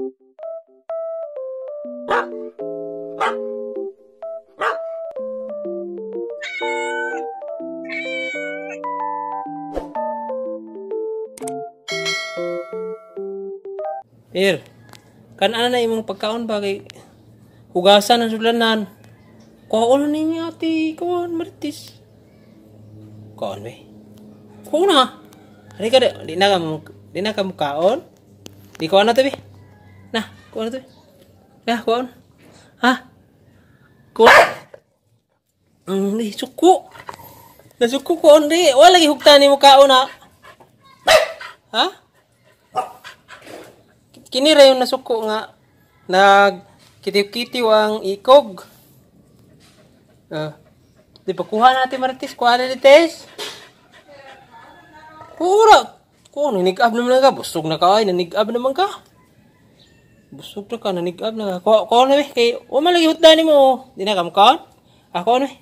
Ir, kan ana na imong pagkaon ba kay hugasan ang sulanan. Kuhaon na ninyo ati, kuhaon martis. Kuhaon ba? na. Hari ka, di na ka, di na ka mukaon. Di kuhaon na tabi. না কোন তুই না কোন ha কোন hindi suku nasuku ko hindi wala lagi hugtani muka kauna ha kini ra na nasuko nga nag kitiw-kitiw ang ikog uh, di pa kuha natin marites kuha na lites Pura! Kung nanig-ab naman ka, busog na ka ay, nanig-ab naman ka. Busog to ka, nanig-ab na. Kuha ko na eh. Kay, o malagi hutdani mo. Di na kamkaon. Ako na eh.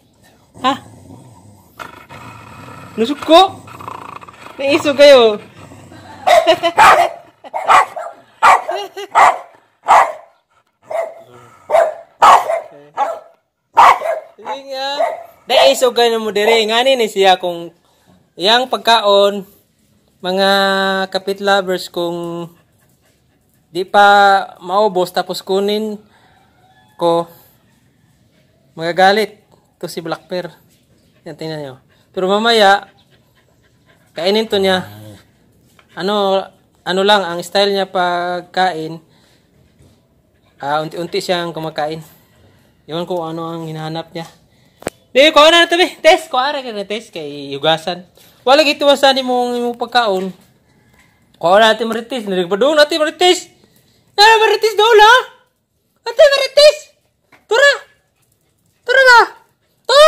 Ha? Nusog ko? Naisog kayo. Sige nga. Naisog kayo na mo dire. Ngani ni siya kung yang pagkaon mga kapit lovers kung di pa maubos tapos kunin ko magagalit to si Black Bear yan tingnan nyo pero mamaya kainin to niya ano ano lang ang style niya pagkain uh, unti-unti siyang kumakain yun ko ano ang hinahanap niya Dito ko na tabi test ko ara ka na test kay yugasan wala gituwasan ni mong imong pagkaon ko na natin marites nagpadong natin marites Ano maritis doon ha? Ate maritis! Tura! Tura ba? To!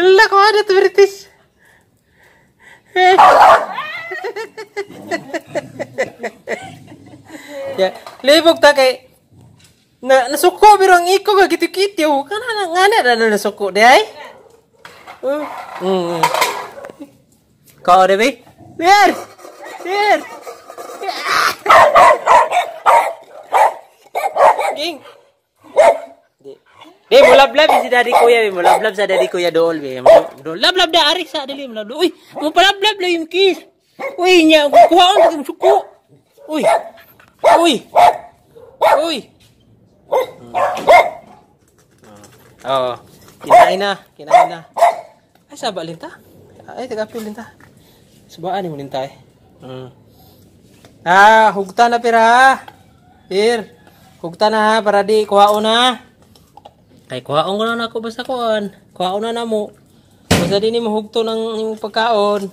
Hala ko ano ito maritis. ya Libog ta kay na nasuko pero ang iko ka gitu kiti oh ngane nga na na nasuko day. Uh. Mm. Ka biar. bay. daddy kuya mo love love sa daddy kuya dool be love love da ari sa dali mo lab uy mo pa love love yung kiss uy nya kuha on sa suko uy uy uy oh kinain na kinain na ay sa balinta ay taga pilinta subaan mo linta eh mm. ah hugta na pira Pir, hugta na ha, para di kuhaon na. Kay kuhaon ko na ako basta kuan. Kuhaon na na mo. Basta din mo hugto ng imong pagkaon.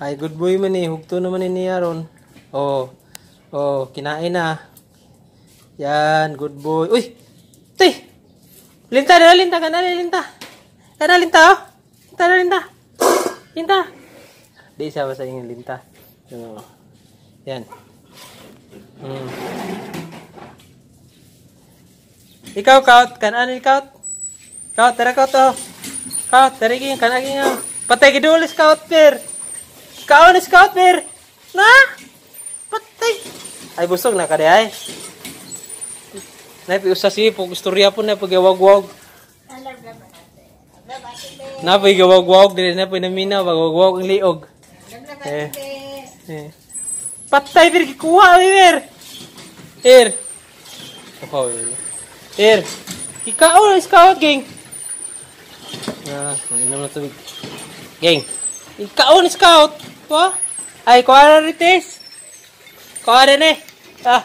Ay good boy man ni, eh. hugto naman ni niya Oh. Oh, kinain na. Yan, good boy. Uy. Tay. Linta, dala, linta, kana, linta. Kana, linta, oh. Linta, dala, linta. Linta. Di, sama basta inyo, linta. Yan. mm. Ikaw, kaut. Kanan ni kaut. Kaut, tara kaut oh. Kaut, tara ging. Kanan ging oh. Patay gidulis kaut, per. Kaon is kaut, per. Na? Patay. Ay, busog na ka di ay. Nay, piusa si pug istorya po na pagawagwag. Na pagawagwag dili na pinamina pagawagwag ang liog. Eh. eh. Patay, per. Kuha, per. Per. Kuha, per. Sir, er, ikaw na scout, geng. Ah, inom na tubig. Geng, ikaw na scout. Wa? Ay, kuha na rites. Kuha rin eh. Ah,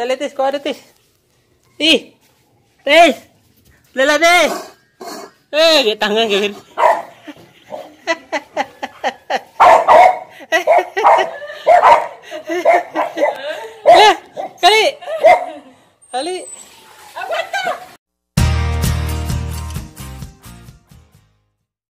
talitis, kuha rites. Ti, eh, tes. Lala, tes. Eh, gitangan, gawin.